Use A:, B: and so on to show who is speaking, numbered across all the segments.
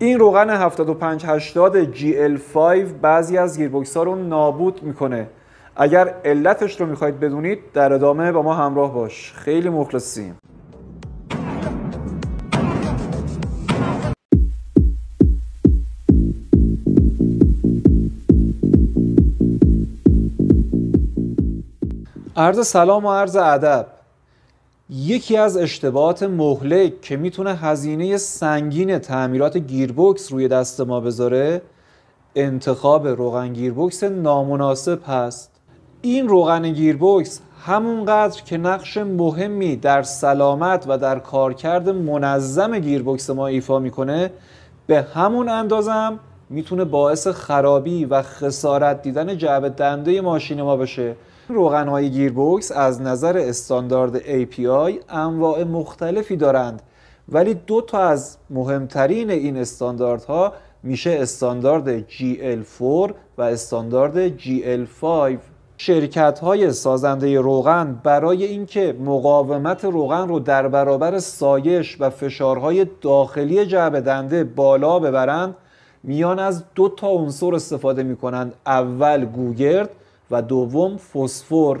A: این روغن 7580 GL5 بعضی از گیربکس ها رو نابود میکنه اگر علتش رو میخواید بدونید در ادامه با ما همراه باش خیلی مخلصیم عرض سلام و عرض ادب یکی از اشتباهات مهلک که میتونه هزینه سنگین تعمیرات گیربکس روی دست ما بذاره انتخاب روغن گیربکس نامناسب هست این روغن گیربکس همونقدر که نقش مهمی در سلامت و در کارکرد منظم گیربکس ما ایفا میکنه به همون اندازم میتونه باعث خرابی و خسارت دیدن جعبه دنده ماشین ما بشه های گیربکس از نظر استاندارد API انواع مختلفی دارند ولی دو تا از مهمترین این استانداردها میشه استاندارد GL4 و استاندارد GL5 شرکت های سازنده روغن برای اینکه مقاومت روغن رو در برابر سایش و فشارهای داخلی جعب دنده بالا ببرند میان از دو تا عنصر استفاده میکنند اول گوگرد و دوم فسفر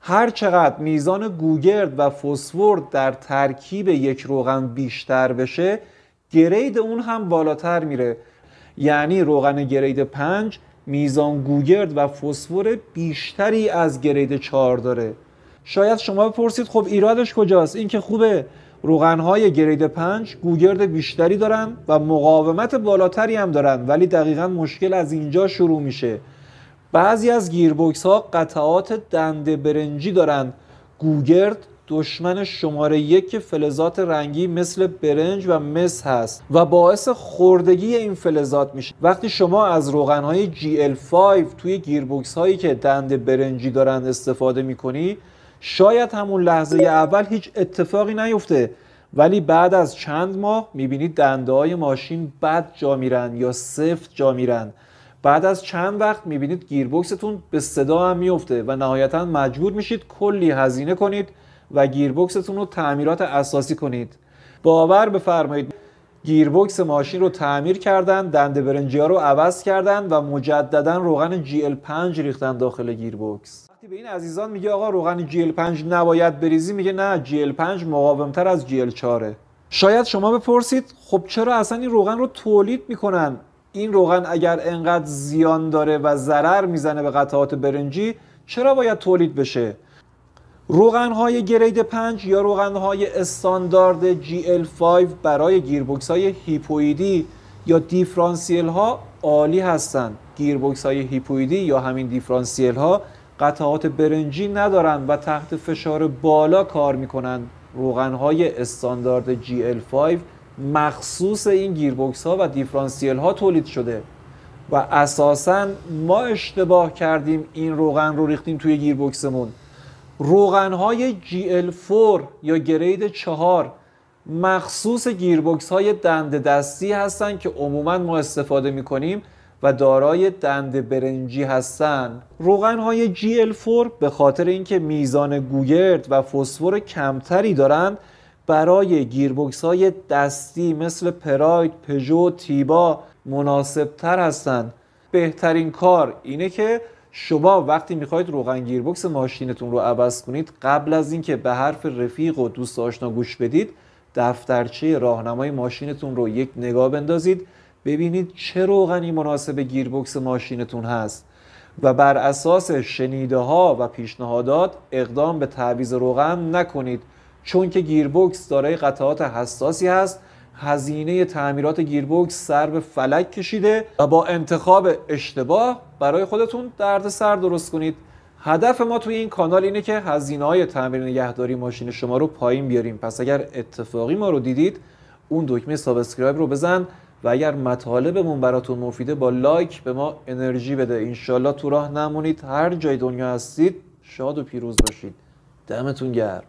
A: هر چقدر میزان گوگرد و فسفر در ترکیب یک روغن بیشتر بشه گرید اون هم بالاتر میره یعنی روغن گرید پنج میزان گوگرد و فسفر بیشتری از گرید چهار داره شاید شما بپرسید خب ایرادش کجاست این که خوبه روغنهای گرید 5 گوگرد بیشتری دارن و مقاومت بالاتری هم دارن ولی دقیقا مشکل از اینجا شروع میشه بعضی از گیربکسها ها قطعات دنده برنجی دارند گوگرد دشمن شماره یک فلزات رنگی مثل برنج و مس هست و باعث خوردگی این فلزات میشه وقتی شما از روغن های GL5 توی گیربوکس هایی که دند برنجی دارند استفاده میکنی شاید همون لحظه اول هیچ اتفاقی نیفته ولی بعد از چند ماه میبینید دنده های ماشین بد جا میرن یا سفت جا میرن بعد از چند وقت میبینید گیربکستون به صدا هم میفته و نهایتا مجبور میشید کلی هزینه کنید و گیربکستون رو تعمیرات اساسی کنید باور بفرمایید گیربکس ماشین رو تعمیر کردن دنده برنجی ها رو عوض کردن و مجددا روغن GL5 ریختن داخل گیربکس وقتی به این عزیزان میگه آقا روغن GL5 نباید بریزی میگه نه GL5 مقاومتر از GL4 شاید شما بپرسید خب چرا اصلا این روغن رو تولید میکنن این روغن اگر انقدر زیان داره و ضرر میزنه به قطعات برنجی چرا باید تولید بشه روغن های گرید 5 یا روغن های استاندارد GL5 برای گیربوکس های هیپویدی یا دیفرانسیل ها عالی هستند گیربوکس های هیپویدی یا همین دیفرانسیل ها قطعات برنجی ندارند و تحت فشار بالا کار میکنند روغن های استاندارد GL5 مخصوص این گیربکس ها و دیفرانسیل ها تولید شده و اساسا ما اشتباه کردیم این روغن رو ریختیم توی گیربکسمون روغن های GL4 یا گرید 4 مخصوص گیربکس های دند دستی هستند که عموما ما استفاده می کنیم و دارای دند برنجی هستند. روغن های GL4 به خاطر اینکه میزان گوگرد و فسفر کمتری دارند برای گیربکس های دستی مثل پراید، پژو، تیبا مناسب تر هستند بهترین کار اینه که شما وقتی میخواید روغن گیربکس ماشینتون رو عوض کنید قبل از اینکه به حرف رفیق و دوست آشنا گوش بدید دفترچه راهنمای ماشینتون رو یک نگاه بندازید ببینید چه روغنی مناسب گیربکس ماشینتون هست و بر اساس شنیده ها و پیشنهادات اقدام به تعویض روغن نکنید چون که گیربکس دارای قطعات حساسی هست هزینه تعمیرات گیربکس سر به فلک کشیده و با انتخاب اشتباه برای خودتون درد سر درست کنید هدف ما توی این کانال اینه که هزینه های تعمیر نگهداری ماشین شما رو پایین بیاریم پس اگر اتفاقی ما رو دیدید اون دکمه سابسکرایب رو بزن و اگر مطالبمون براتون مفیده با لایک به ما انرژی بده انشالله تو راه نمونید هر جای دنیا هستید شاد و پیروز باشید دمتون گرم